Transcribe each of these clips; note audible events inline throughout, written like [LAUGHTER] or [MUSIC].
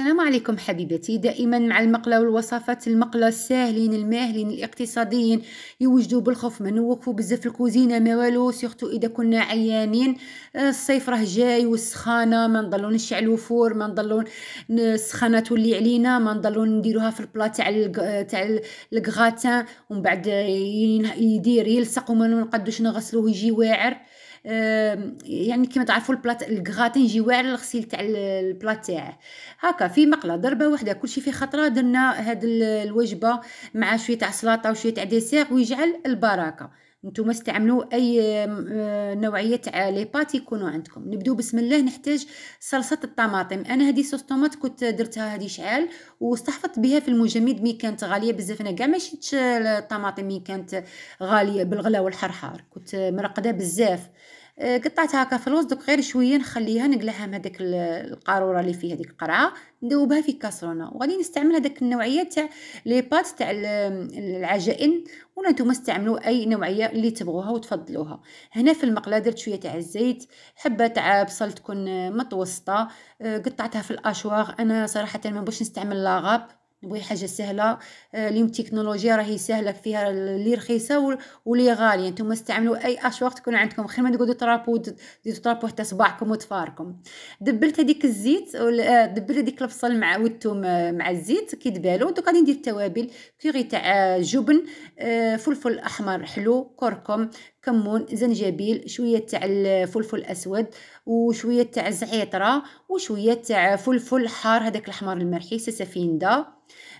السلام عليكم حبيبتي دائما مع المقلة والوصفات المقلة الساهلين الماهلين الاقتصاديين يوجدوا بالخوف ما نوقفوا بزاف الكوزينة ما والو سيرتو اذا كنا عيانين آه، الصيف راه جاي والسخانة ما نضلو نشعلو فور ما نضلو السخانة تولي علينا ما نضلو نديروها في البلا تاع تاع الكغاتان ومن بعد يدير يلصق وما نقدوش نغسلوه يجي واعر يعني كما تعرفوا البلاط الكغاتين يجي واعر الغسيل تاع البلاط تاعه هكا في مقله ضربه واحده كلشي في خطره درنا هاد الوجبه مع شويه تاع سلطه وشويه تاع ديسير ويجعل البركه نتوما استعملوا اي آه، نوعيه تاع آه، لي بات يكونوا عندكم نبداو بسم الله نحتاج صلصه الطماطم انا هذه صوص طوماط كنت درتها هذه شعال واستحفظت بها في المجمد مي كانت غاليه بزاف انا كاع ما شفتش الطماطم مي كانت غاليه بالغلا والحرحار كنت مرقده بزاف آه، قطعت هكا في الوسط دوك غير شويه نخليها نقلعها من داك القاروره اللي فيها ديك القرعه ندوبها في كاسرونه وغادي نستعمل هذاك النوعيه تاع لي بات تاع العجائن ولا نتوما استعملوا اي نوعيه اللي تبغوها وتفضلوها هنا في المقله درت شويه تاع الزيت حبه تاع بصل تكون متوسطه آه، قطعتها في الاشواغ انا صراحه ما بغيتش نستعمل لاغاب نبغي حاجه سهله آه، اليوم التكنولوجيا راهي سهله فيها اللي رخيصه واللي غاليه نتوما استعملوا اي اشواق تكون عندكم خير ما تقعدوا ترابو تزيدوا ترابو حتى صباعكم وتفاركم دبلت هذيك الزيت آه، دبلت هذيك البصل مع والثوم مع الزيت كي دبالو دوك غادي ندير التوابل كيغي تاع جبن آه، فلفل احمر حلو كركم كمون زنجبيل شويه تاع الفلفل الاسود وشويه تاع الزعيطره وشويه تاع فلفل حار هذاك الاحمر المرحي سفيندا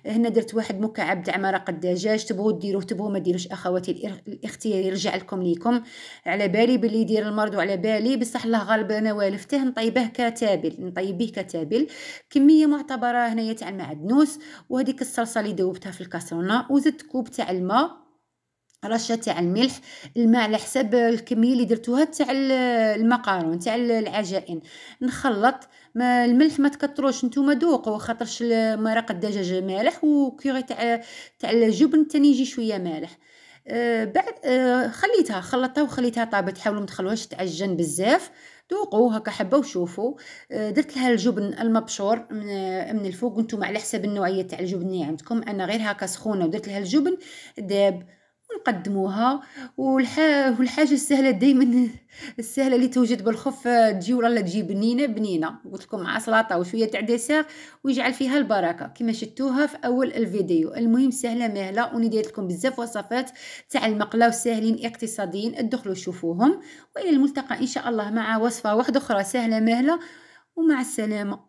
هنا درت واحد مكعب تاع مرق الدجاج تبغوا ديروه تبغوا ما ديروش اخواتي الاختيار يرجع لكم ليكم على بالي باللي يدير المرض وعلى بالي بصح الله غالب انا والفته نطيبه كتابل نطيب كتابل كميه معتبره هنايا تاع المعدنوس وهذيك الصلصه اللي ذوبتها في الكاسرونه وزدت كوب تاع الماء رشه تاع الملح الماء على حساب الكميه اللي درتوها تاع المقارون تاع العجائن نخلط ما الملح ما تكثروش نتوما ذوقوا خاطرش مرق الدجاج مالح وكيغي تاع تاع الجبن تاني يجي شويه مالح آه بعد آه خليتها خلطتها وخليتها طابت تحاولوا ما تخلوهاش تعجن بزاف ذوقوا هكا حبه وشوفوا آه درت لها الجبن المبشور من, من الفوق وانتم على حسب النوعيه تاع الجبن اللي عندكم انا غير هكا سخونه ودرت لها الجبن داب نقدموها والحاجه السهله دائما [LAUGHS] السهله اللي توجد بالخف تجي ولا تجي بنينه بنينه قلت لكم مع سلطه وشويه تاع ديسير ويجعل فيها البركه كما شتوها في اول الفيديو المهم سهله مهله وني دايرت لكم بزاف وصفات تاع المقله ساهلين اقتصاديين ادخلوا شوفوهم والى الملتقى ان شاء الله مع وصفه واحده اخرى سهله مهله ومع السلامه